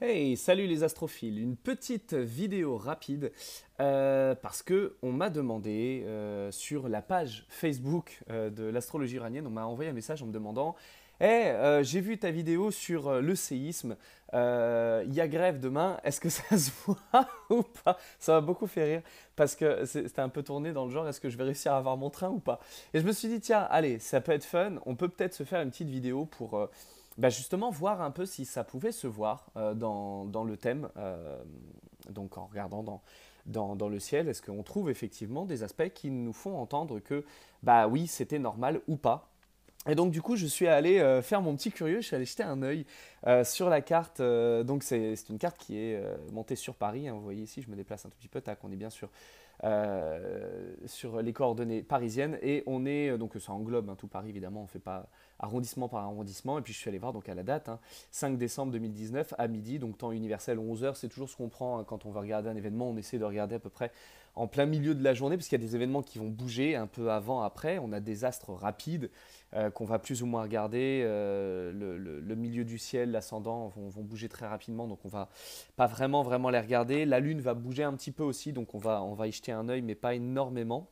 Hey, salut les astrophiles, une petite vidéo rapide euh, parce que on m'a demandé euh, sur la page Facebook euh, de l'astrologie iranienne, on m'a envoyé un message en me demandant Hey, j'ai vu ta vidéo sur le séisme, il y a grève demain, est-ce que ça se voit ou pas Ça m'a beaucoup fait rire parce que c'était un peu tourné dans le genre est-ce que je vais réussir à avoir mon train ou pas Et je me suis dit tiens, allez, ça peut être fun, on peut peut-être se faire une petite vidéo pour bah justement voir un peu si ça pouvait se voir euh, dans, dans, le thème, euh, donc en regardant dans, dans, dans le ciel, est-ce qu'on trouve effectivement des aspects qui nous font entendre que bah oui c'était normal ou pas. Et donc du coup je suis allé euh, faire mon petit curieux, je suis allé jeter un œil sur la carte, donc c'est une carte qui est montée sur Paris, hein, vous voyez ici je me déplace un tout petit peu, tac, on est bien sûr sur les coordonnées parisiennes et on est, donc ça englobe hein, tout Paris évidemment, on fait pas arrondissement par arrondissement. Et puis je suis allé voir donc à la date, 5 hein, décembre 2019 à midi, donc temps universel 11h, c'est toujours ce qu'on prend hein, quand on va regarder un événement, on essaie de regarder à peu près en plein milieu de la journée, parce qu'il y a des événements qui vont bouger un peu avant, après, on a des astres rapides euh, qu'on va plus ou moins regarder, euh, le, milieu du ciel, l'ascendant vont, bouger très rapidement, donc on va pas vraiment vraiment les regarder, la lune va bouger un petit peu aussi, donc on va, on va y jeter un œil, mais pas énormément.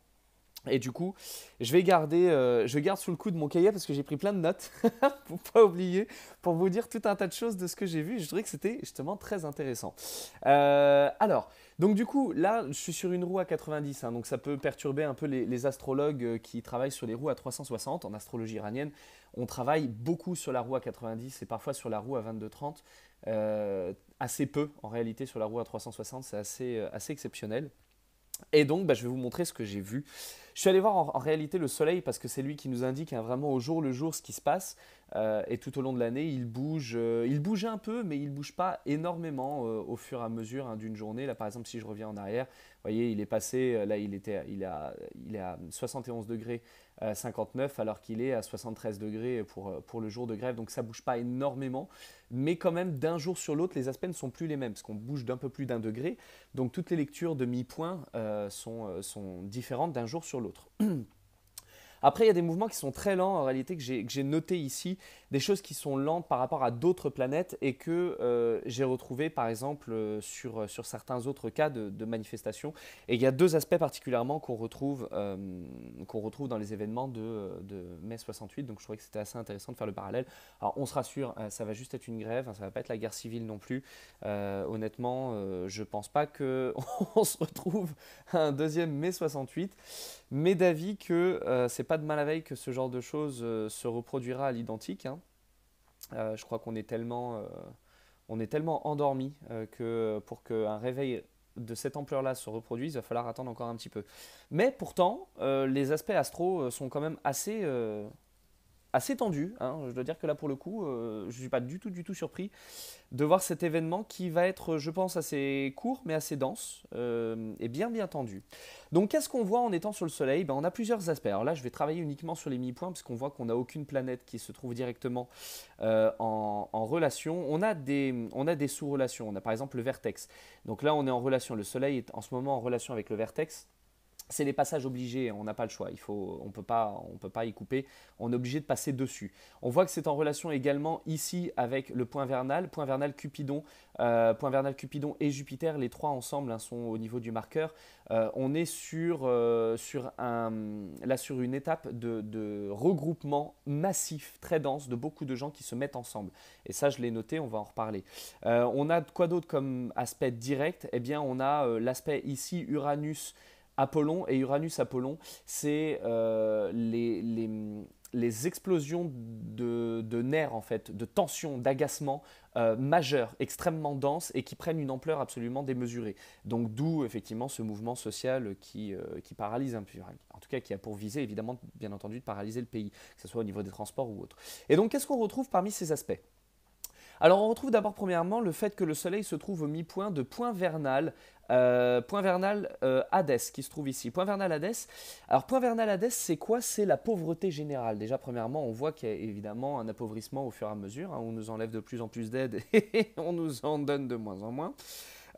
Et du coup, je vais garder, euh, je garde sous le coup de mon cahier parce que j'ai pris plein de notes pour pas oublier, pour vous dire tout un tas de choses de ce que j'ai vu. Je dirais que c'était justement très intéressant. Euh, alors, donc du coup, là, je suis sur une roue à 90, hein, donc ça peut perturber un peu les, astrologues euh, qui travaillent sur les roues à 360 en astrologie iranienne on travaille beaucoup sur la roue à 90 et parfois sur la roue à 22-30, assez peu en réalité sur la roue à 360, c'est assez exceptionnel. Et donc, bah, je vais vous montrer ce que j'ai vu. Je suis allé voir en, réalité le soleil parce que c'est lui qui nous indique hein, vraiment au jour le jour ce qui se passe. Euh, et tout au long de l'année, il bouge, euh, il bouge un peu, mais il ne bouge pas énormément euh, au fur et à mesure hein, d'une journée. Là, par exemple, si je reviens en arrière, vous voyez, il est passé, là, il il est à 71 degrés 59 euh, alors qu'il est à 73 degrés pour, euh, pour le jour de grève. Donc ça bouge pas énormément, mais quand même d'un jour sur l'autre, les aspects ne sont plus les mêmes parce qu'on bouge d'un peu plus d'un degré. Donc toutes les lectures de mi-point euh, sont, sont différentes d'un jour sur l'autre. Après, il y a des mouvements qui sont très lents en réalité, que j'ai noté ici, des choses qui sont lentes par rapport à d'autres planètes et que euh, j'ai retrouvé par exemple euh, sur, euh, sur certains autres cas de, de, manifestations. Et il y a deux aspects particulièrement qu'on retrouve, qu'on retrouve dans les événements de, de, mai 68, donc je trouvais que c'était assez intéressant de faire le parallèle. Alors on se rassure, ça va juste être une grève, hein, ça va pas être la guerre civile non plus. honnêtement, je pense pas qu'on se retrouve à un deuxième mai 68, mais d'avis que c'est pas de mal à veille que ce genre de choses euh, se reproduira à l'identique. Hein. Euh, je crois qu'on est tellement, euh, on est tellement endormi que pour qu'un réveil de cette ampleur-là se reproduise, il va falloir attendre encore un petit peu. Mais pourtant, les aspects astro sont quand même assez assez tendu. Hein, je dois dire que là, pour le coup, euh, je ne suis pas du tout, du tout surpris de voir cet événement qui va être, je pense, assez court, mais assez dense euh, et bien, bien tendu. Donc, qu'est-ce qu'on voit en étant sur le Soleil ben, On a plusieurs aspects. Alors là, je vais travailler uniquement sur les mi-points, parce qu'on voit qu'on n'a aucune planète qui se trouve directement euh, en, en, relation. On a des, on a des sous-relations. On a par exemple le vertex. Donc là, on est en relation. Le Soleil est en ce moment en relation avec le vertex c'est les passages obligés, on n'a pas le choix, il faut, on ne peut pas y couper, on est obligé de passer dessus. On voit que c'est en relation également ici avec le point vernal, point vernal Cupidon, euh, point vernal Cupidon et Jupiter, les trois ensemble hein, sont au niveau du marqueur. Euh, on est sur, euh, sur, un, là, sur une étape de, de, regroupement massif, très dense, de beaucoup de gens qui se mettent ensemble. Et ça, je l'ai noté, on va en reparler. on a quoi d'autre comme aspect direct Eh bien, on a l'aspect ici Uranus. Apollon et Uranus-Apollon, c'est euh, les, les, explosions de, nerfs, en fait, de tensions, d'agacement euh, majeurs, extrêmement denses et qui prennent une ampleur absolument démesurée. Donc d'où effectivement ce mouvement social qui, euh, qui paralyse un peu, en tout cas qui a pour visée évidemment, bien entendu, de paralyser le pays, que ce soit au niveau des transports ou autre. Et donc qu'est-ce qu'on retrouve parmi ces aspects alors on retrouve d'abord premièrement le fait que le Soleil se trouve au mi-point de Point Vernal, euh, Point Vernal euh, Hadès qui se trouve ici. Point Vernal Hadès. Alors Point Vernal c'est quoi C'est la pauvreté générale. Déjà premièrement, on voit qu'il y a évidemment un appauvrissement au fur et à mesure. Hein. on nous enlève de plus en plus d'aide et on nous en donne de moins en moins.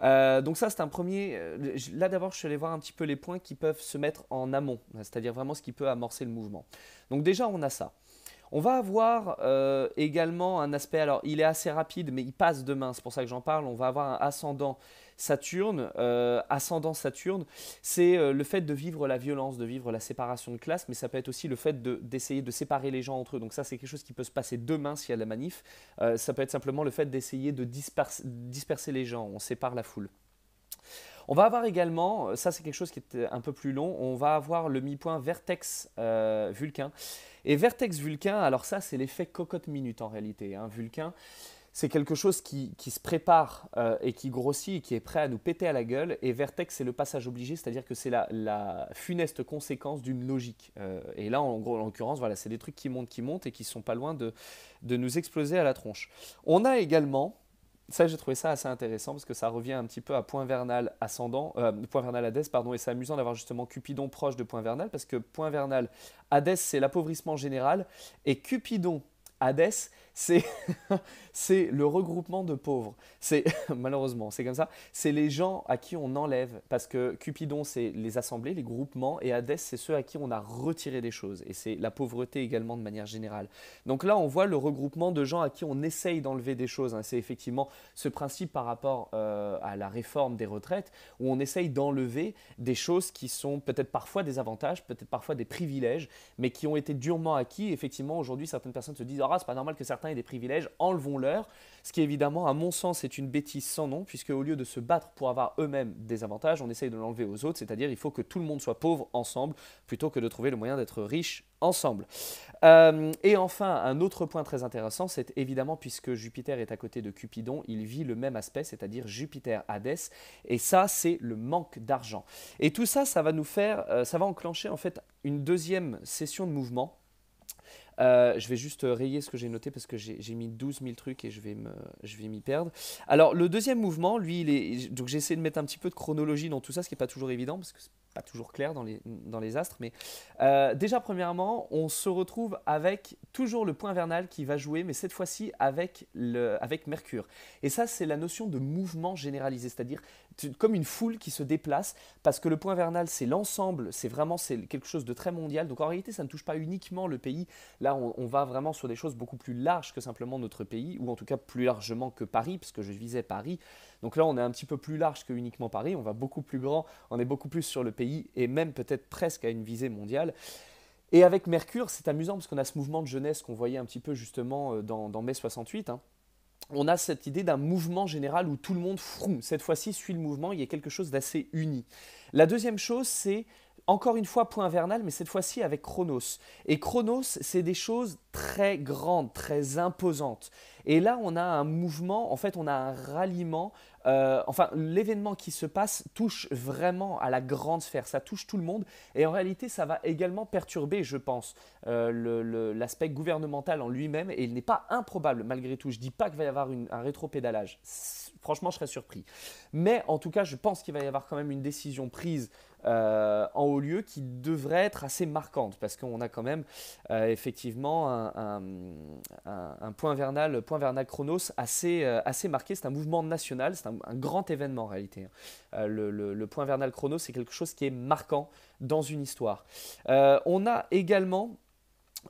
Euh, donc ça c'est un premier. Euh, là d'abord je suis allé voir un petit peu les points qui peuvent se mettre en amont, c'est-à-dire vraiment ce qui peut amorcer le mouvement. Donc déjà on a ça. On va avoir euh, également un aspect, alors il est assez rapide, mais il passe demain, c'est pour ça que j'en parle. On va avoir un ascendant Saturne, euh, ascendant Saturne, c'est euh, le fait de vivre la violence, de vivre la séparation de classe, mais ça peut être aussi le fait d'essayer de, séparer les gens entre eux. Donc ça, c'est quelque chose qui peut se passer demain s'il y a de la manif. ça peut être simplement le fait d'essayer de disperser les gens, on sépare la foule. On va avoir également, euh, ça c'est quelque chose qui est euh, un peu plus long, on va avoir le mi-point Vertex euh, Vulcain. Et Vertex Vulcain, alors ça c'est l'effet cocotte minute en réalité. Hein. Vulcain, c'est quelque chose qui, se prépare euh, et qui grossit et qui est prêt à nous péter à la gueule. Et vertex, c'est le passage obligé, c'est-à-dire que c'est la, la, funeste conséquence d'une logique. et là, en gros, en l'occurrence, voilà, c'est des trucs qui montent, qui montent et qui ne sont pas loin de, de nous exploser à la tronche. On a également ça, j'ai trouvé ça assez intéressant parce que ça revient un petit peu à Point Vernal ascendant, euh, Point Vernal Hadès, pardon, et c'est amusant d'avoir justement Cupidon proche de Point Vernal parce que Point Vernal, Adès c'est l'appauvrissement général et Cupidon, Adès c'est le regroupement de pauvres. C'est malheureusement, c'est comme ça. C'est les gens à qui on enlève parce que Cupidon c'est les assemblées, les groupements et Hadès c'est ceux à qui on a retiré des choses et c'est la pauvreté également de manière générale. Donc là, on voit le regroupement de gens à qui on essaye d'enlever des choses. Hein. C'est effectivement ce principe par rapport euh, à la réforme des retraites où on essaye d'enlever des choses qui sont peut-être parfois des avantages, peut-être parfois des privilèges, mais qui ont été durement acquis. Effectivement, aujourd'hui, certaines personnes se disent ah c'est pas normal que certains et des privilèges, enlevons-leur. Ce qui évidemment, à mon sens, est une bêtise sans nom, puisque au lieu de se battre pour avoir eux-mêmes des avantages, on essaye de l'enlever aux autres, c'est-à-dire il faut que tout le monde soit pauvre ensemble, plutôt que de trouver le moyen d'être riche ensemble. Euh, et enfin, un autre point très intéressant, c'est évidemment, puisque Jupiter est à côté de Cupidon, il vit le même aspect, c'est-à-dire Jupiter-Hadès, et ça, c'est le manque d'argent. Et tout ça, ça va nous faire, euh, ça va enclencher en fait une deuxième session de mouvement euh, je vais juste rayer ce que j'ai noté parce que j'ai mis 12 000 trucs et je vais m'y perdre. Alors, le deuxième mouvement, lui, il est, donc j'ai essayé de mettre un petit peu de chronologie dans tout ça, ce qui n'est pas toujours évident parce que toujours clair dans les, dans les astres, mais euh, déjà premièrement, on se retrouve avec toujours le point vernal qui va jouer, mais cette fois-ci avec, avec Mercure. Et ça, c'est la notion de mouvement généralisé, c'est-à-dire comme une foule qui se déplace, parce que le point vernal, c'est l'ensemble, c'est vraiment quelque chose de très mondial. Donc en réalité, ça ne touche pas uniquement le pays. Là, on, on, va vraiment sur des choses beaucoup plus larges que simplement notre pays, ou en tout cas plus largement que Paris, parce que je visais Paris. Donc là, on est un petit peu plus large que uniquement Paris, on va beaucoup plus grand, on est beaucoup plus sur le pays et même peut-être presque à une visée mondiale. Et avec Mercure, c'est amusant parce qu'on a ce mouvement de jeunesse qu'on voyait un petit peu justement euh, dans, mai 68. Hein. on a cette idée d'un mouvement général où tout le monde froue. Cette fois-ci, suit le mouvement, il y a quelque chose d'assez uni. La deuxième chose, c'est encore une fois, point vernal, mais cette fois-ci avec Chronos. Et Chronos, c'est des choses très grandes, très imposantes. Et là, on a un mouvement, en fait, on a un ralliement. Euh, enfin, l'événement qui se passe touche vraiment à la grande sphère, ça touche tout le monde. Et en réalité, ça va également perturber, je pense, euh, l'aspect gouvernemental en lui-même. Et il n'est pas improbable, malgré tout. Je ne dis pas qu'il va y avoir une, un rétropédalage. Franchement, je serais surpris. Mais en tout cas, je pense qu'il va y avoir quand même une décision prise euh, en haut lieu qui devrait être assez marquante parce qu'on a quand même euh, effectivement un, point vernal, point vernal chronos assez, euh, assez marqué. C'est un mouvement national, c'est un, grand événement en réalité. Hein. le, point vernal chronos, c'est quelque chose qui est marquant dans une histoire. on a également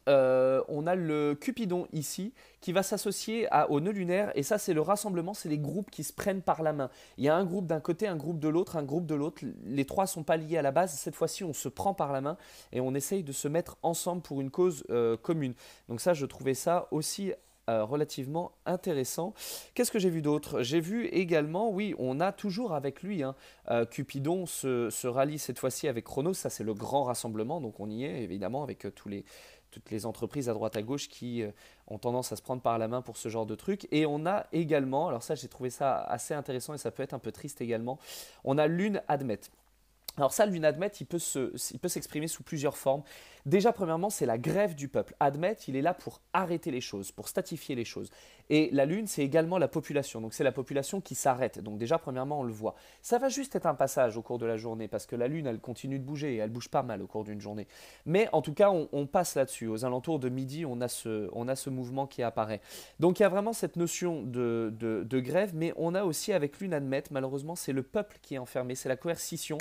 euh, on a le Cupidon ici qui va s'associer au nœud lunaire et ça c'est le rassemblement, c'est les groupes qui se prennent par la main. Il y a un groupe d'un côté, un groupe de l'autre, un groupe de l'autre. Les trois sont pas liés à la base. Cette fois-ci, on se prend par la main et on essaye de se mettre ensemble pour une cause euh, commune. Donc ça, je trouvais ça aussi euh, relativement intéressant. Qu'est-ce que j'ai vu d'autre J'ai vu également, oui, on a toujours avec lui, hein, Cupidon se, rallie cette fois-ci avec Chronos, ça c'est le grand rassemblement, donc on y est évidemment avec tous les, toutes les entreprises à droite à gauche qui euh, ont tendance à se prendre par la main pour ce genre de truc. Et on a également, alors ça j'ai trouvé ça assez intéressant et ça peut être un peu triste également, on a l'une admet. Alors ça, l'une Admet, il peut s'exprimer sous plusieurs formes. Déjà, premièrement, c'est la grève du peuple. Admet, il est là pour arrêter les choses, pour statifier les choses. Et la lune, c'est également la population. Donc c'est la population qui s'arrête. Donc déjà, premièrement, on le voit. Ça va juste être un passage au cours de la journée, parce que la lune, elle continue de bouger, et elle bouge pas mal au cours d'une journée. Mais en tout cas, on, passe là-dessus. Aux alentours de midi, on a, ce, on a ce mouvement qui apparaît. Donc il y a vraiment cette notion de, de, grève, mais on a aussi avec l'une Admet, malheureusement, c'est le peuple qui est enfermé, c'est la coercition.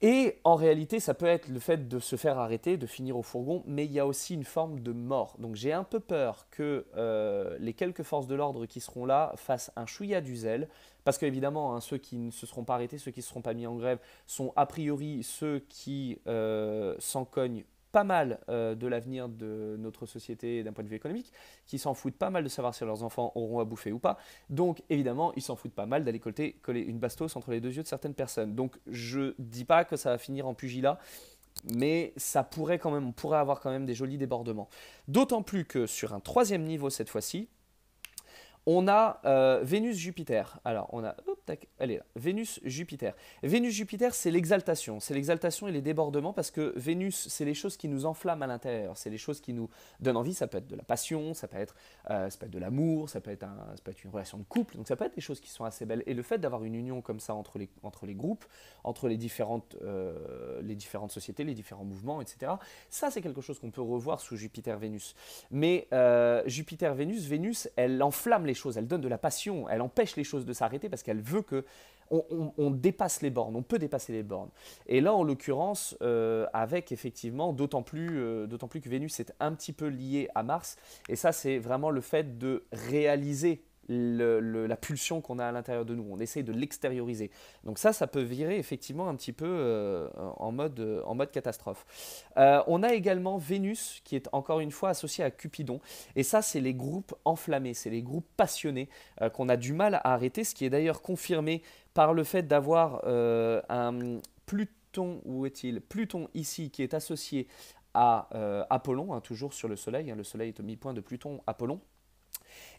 Et en réalité, ça peut être le fait de se faire arrêter, de finir au fourgon, mais il y a aussi une forme de mort. Donc j'ai un peu peur que euh, les quelques forces de l'ordre qui seront là fassent un chouïa du zèle, parce qu'évidemment, hein, ceux qui ne se seront pas arrêtés, ceux qui ne seront pas mis en grève, sont a priori ceux qui euh, s'en cognent pas mal euh, de l'avenir de notre société d'un point de vue économique, qui s'en foutent pas mal de savoir si leurs enfants auront à bouffer ou pas. Donc évidemment, ils s'en foutent pas mal d'aller coller, coller une bastos entre les deux yeux de certaines personnes. Donc je dis pas que ça va finir en pugilat, mais ça pourrait quand même, on pourrait avoir quand même des jolis débordements. D'autant plus que sur un troisième niveau cette fois-ci, on a euh, Vénus-Jupiter. Alors, on a. Vénus-Jupiter. Vénus-Jupiter, c'est l'exaltation. C'est l'exaltation et les débordements parce que Vénus, c'est les choses qui nous enflamment à l'intérieur. C'est les choses qui nous donnent envie. Ça peut être de la passion, ça peut être, euh, peut être de l'amour, ça, peut être un, être une relation de couple. Donc, ça peut être des choses qui sont assez belles. Et le fait d'avoir une union comme ça entre les, entre les groupes, entre les différentes, euh, les différentes sociétés, les différents mouvements, etc., ça, c'est quelque chose qu'on peut revoir sous Jupiter-Vénus. Mais Jupiter-Vénus, Vénus, elle enflamme les elle donne de la passion, elle empêche les choses de s'arrêter parce qu'elle veut que on, dépasse les bornes, on peut dépasser les bornes. Et là, en l'occurrence, euh, avec effectivement, d'autant plus, euh, d'autant plus que Vénus est un petit peu liée à Mars, et ça, c'est vraiment le fait de réaliser la pulsion qu'on a à l'intérieur de nous. On essaye de l'extérioriser. Donc ça, ça peut virer effectivement un petit peu euh, en, mode, catastrophe. Euh, on a également Vénus qui est encore une fois associée à Cupidon. Et ça, c'est les groupes enflammés, c'est les groupes passionnés euh, qu'on a du mal à arrêter, ce qui est d'ailleurs confirmé par le fait d'avoir un Pluton, où est-il Pluton ici qui est associé à Apollon, hein, toujours sur le Soleil. Hein. le Soleil est au mi-point de Pluton, Apollon.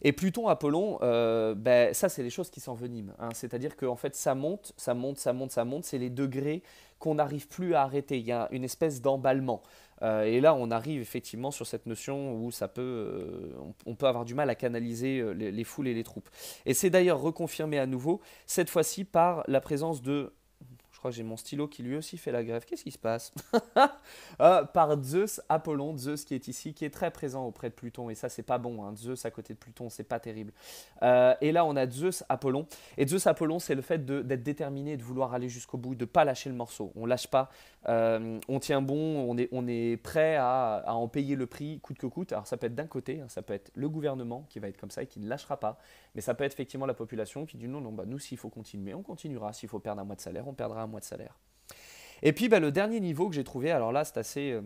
Et Pluton, Apollon, euh, ben, ça, c'est les choses qui s'enveniment. Hein. C'est-à-dire qu'en fait, ça monte, ça monte, ça monte, ça monte. C'est les degrés qu'on n'arrive plus à arrêter. Il y a une espèce d'emballement. Euh, et là, on arrive effectivement sur cette notion où ça peut, euh, on, peut avoir du mal à canaliser les foules et les troupes. Et c'est d'ailleurs reconfirmé à nouveau, cette fois-ci par la présence de crois j'ai mon stylo qui lui aussi fait la grève. Qu'est-ce qui se passe euh, Par Zeus, Apollon, Zeus qui est ici, qui est très présent auprès de Pluton. Et ça, c'est pas bon. Hein. Zeus à côté de Pluton, c'est pas terrible. Euh, et là, on a Zeus, Apollon. Et Zeus, Apollon, c'est le fait d'être déterminé, de vouloir aller jusqu'au bout, de pas lâcher le morceau. On lâche pas. Euh, on tient bon, on est, prêt à, en payer le prix coûte que coûte. Alors, ça peut être d'un côté, hein, ça peut être le gouvernement qui va être comme ça et qui ne lâchera pas. Mais ça peut être effectivement la population qui dit non, non, bah, nous, s'il faut continuer, on continuera. S'il faut perdre un mois de salaire, on perdra un mois de salaire. Et puis bah, le dernier niveau que j'ai trouvé, alors là c'est assez, euh,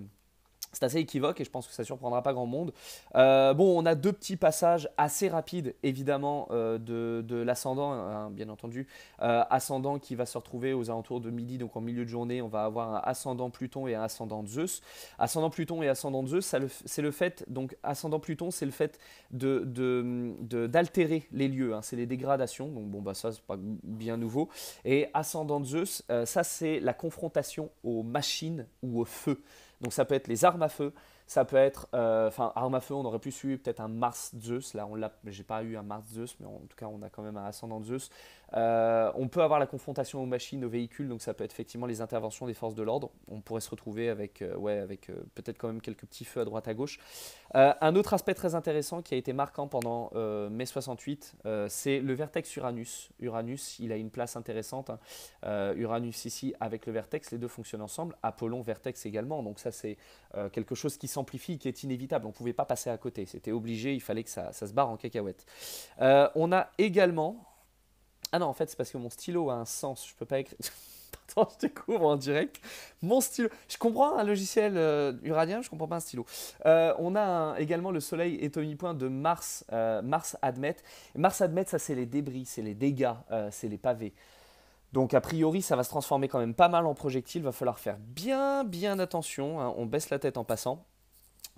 c'est assez équivoque et je pense que ça surprendra pas grand monde. Euh, bon, on a deux petits passages assez rapides, évidemment, euh, de, l'ascendant, hein, bien entendu. Euh, ascendant qui va se retrouver aux alentours de midi, donc en milieu de journée, on va avoir un ascendant Pluton et un ascendant Zeus. Ascendant Pluton et ascendant Zeus, c'est le fait, donc ascendant Pluton, c'est le fait d'altérer de, d'altérer les lieux, hein. c'est les dégradations, donc bon, bah ça, c'est pas bien nouveau. Et ascendant Zeus, ça, c'est la confrontation aux machines ou au feu. Donc ça peut être les armes à feu, ça peut être, euh, enfin armes à feu, on aurait pu suivre peut-être un Mars Zeus, là on l'a, j'ai pas eu un Mars Zeus, mais en tout cas on a quand même un ascendant Zeus. Euh, on peut avoir la confrontation aux machines, aux véhicules, donc ça peut être effectivement les interventions des forces de l'ordre. On pourrait se retrouver avec, euh, ouais, avec euh, peut-être quand même quelques petits feux à droite à gauche. un autre aspect très intéressant qui a été marquant pendant mai 68, c'est le vertex Uranus. Uranus, il a une place intéressante. Hein. Uranus ici avec le vertex, les deux fonctionnent ensemble. Apollon, vertex également. Donc ça, c'est quelque chose qui s'amplifie, qui est inévitable. On ne pouvait pas passer à côté. C'était obligé, il fallait que ça, ça se barre en cacahuète. on a également ah non, en fait, c'est parce que mon stylo a un sens. Je peux pas écrire. Attends, je découvre en direct. Mon stylo. Je comprends un logiciel euh, uranien, je comprends pas un stylo. Euh, on a également le soleil est point de Mars, euh, Mars Admet. Mars Admet, ça c'est les débris, c'est les dégâts, c'est les pavés. Donc a priori, ça va se transformer quand même pas mal en projectile. Va falloir faire bien, bien attention. Hein. On baisse la tête en passant.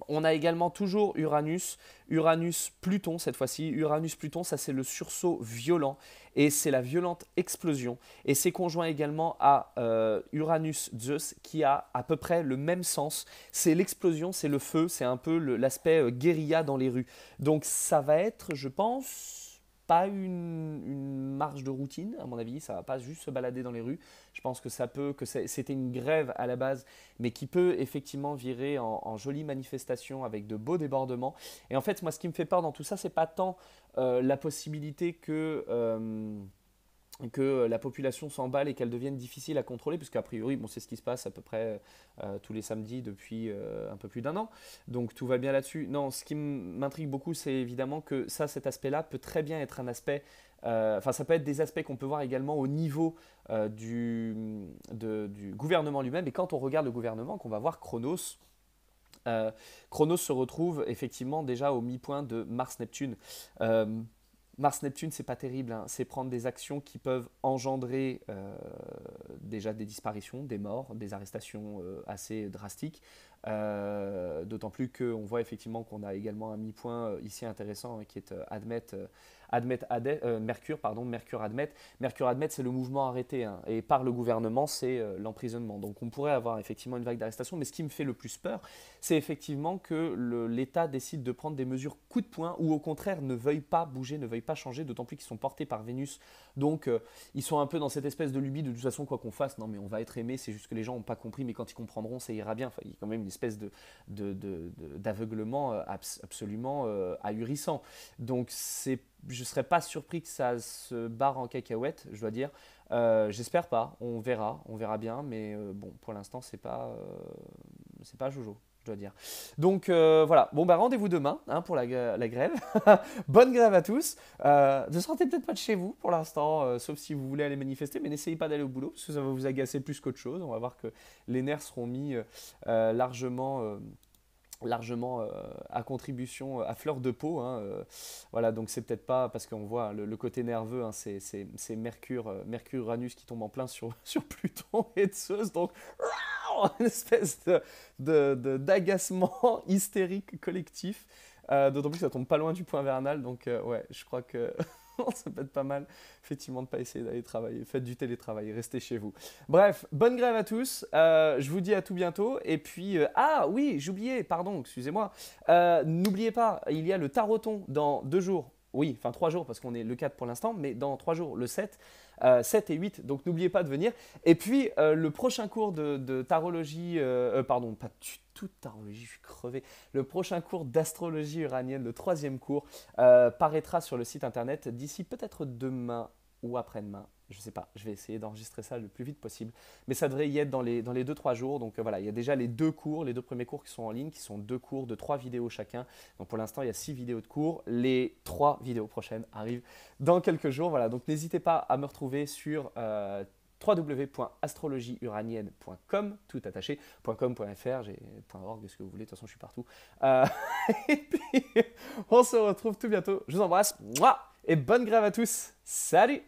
On a également toujours Uranus, Uranus-Pluton cette fois-ci. Uranus-Pluton, ça c'est le sursaut violent et c'est la violente explosion. Et c'est conjoint également à euh, Uranus-Zeus qui a à peu près le même sens. C'est l'explosion, c'est le feu, c'est un peu l'aspect euh, guérilla dans les rues. Donc ça va être, je pense, pas une, marge de routine, à mon avis, ça va pas juste se balader dans les rues. Je pense que ça peut, que c'était une grève à la base, mais qui peut effectivement virer en, jolie manifestation avec de beaux débordements. Et en fait, moi, ce qui me fait peur dans tout ça, c'est pas tant euh, la possibilité que euh, que euh, la population s'emballe et qu'elle devienne difficile à contrôler, a priori, bon, c'est ce qui se passe à peu près euh, euh, tous les samedis depuis un peu plus d'un an. Donc tout va bien là-dessus. Non, ce qui m'intrigue beaucoup, c'est évidemment que ça, cet aspect-là peut très bien être un aspect enfin, ça peut être des aspects qu'on peut voir également au niveau du, gouvernement lui-même. Et quand on regarde le gouvernement, qu'on va voir Chronos. Chronos se retrouve effectivement déjà au mi-point de Mars-Neptune. Mars-Neptune, c'est pas terrible, hein. c'est prendre des actions qui peuvent engendrer euh, déjà des disparitions, des morts, des arrestations euh, assez drastiques. Euh, d'autant plus qu'on voit effectivement qu'on a également un mi-point ici intéressant hein, qui est admettre Admet euh, Mercure, pardon, Mercure Admet. Mercure Admet, c'est le mouvement arrêté. Hein. et par le gouvernement, c'est euh, l'emprisonnement. Donc on pourrait avoir effectivement une vague d'arrestation. Mais ce qui me fait le plus peur, c'est effectivement que l'État décide de prendre des mesures coup de poing ou au contraire ne veuille pas bouger, ne veuille pas changer, d'autant plus qu'ils sont portés par Vénus. Donc euh, ils sont un peu dans cette espèce de lubie de, de toute façon, quoi qu'on fasse, non mais on va être aimé, c'est juste que les gens n'ont pas compris, mais quand ils comprendront, ça ira bien. il y a quand même une espèce d'aveuglement de, de, absolument ahurissant. Donc c'est je ne serais pas surpris que ça se barre en cacahuète, je dois dire. Euh, j'espère pas, on verra, on verra bien, mais euh, bon, pour l'instant, c'est pas, euh, c'est pas Jojo. Je dois dire. Donc voilà, bon bah rendez-vous demain hein, pour la, la grève. Bonne grève à tous. ne sortez peut-être pas de chez vous pour l'instant, sauf si vous voulez aller manifester, mais n'essayez pas d'aller au boulot parce que ça va vous agacer plus qu'autre chose. On va voir que les nerfs seront mis largement largement euh, à contribution, euh, à fleur de peau. Hein, euh, voilà, donc c'est peut-être pas parce qu'on voit le, côté nerveux, hein, c'est, Mercure, Mercure Uranus qui tombe en plein sur, sur Pluton et Zeus, donc une espèce de, d'agacement hystérique collectif. D'autant plus que ça tombe pas loin du point vernal, donc ouais, je crois que ça peut être pas mal, effectivement, de ne pas essayer d'aller travailler. Faites du télétravail, restez chez vous. Bref, bonne grève à tous. Euh, je vous dis à tout bientôt. Et puis, euh, ah oui, j'oubliais, pardon, excusez-moi. Euh, n'oubliez pas, il y a le taroton dans deux jours oui, enfin trois jours parce qu'on est le 4 pour l'instant, mais dans trois jours, le 7, 7 euh, et 8, donc n'oubliez pas de venir. Et puis euh, le prochain cours de, tarologie, euh, pardon, pas du tout tarologie, je suis crevé, le prochain cours d'astrologie uranienne, le troisième cours, paraîtra sur le site internet d'ici peut-être demain ou après-demain. Je sais pas, je vais essayer d'enregistrer ça le plus vite possible. Mais ça devrait y être dans les, dans les 2-3 jours. Donc euh, voilà, il y a déjà les deux cours, les deux premiers cours qui sont en ligne, qui sont deux cours de trois vidéos chacun. Donc pour l'instant, il y a six vidéos de cours. Les trois vidéos prochaines arrivent dans quelques jours. Voilà, donc n'hésitez pas à me retrouver sur euh, www.astrologieuranienne.com, tout attaché, .com.fr, j'ai .org, ce que vous voulez, de toute façon je suis partout. Euh, et puis, on se retrouve tout bientôt. Je vous embrasse et bonne grève à tous. Salut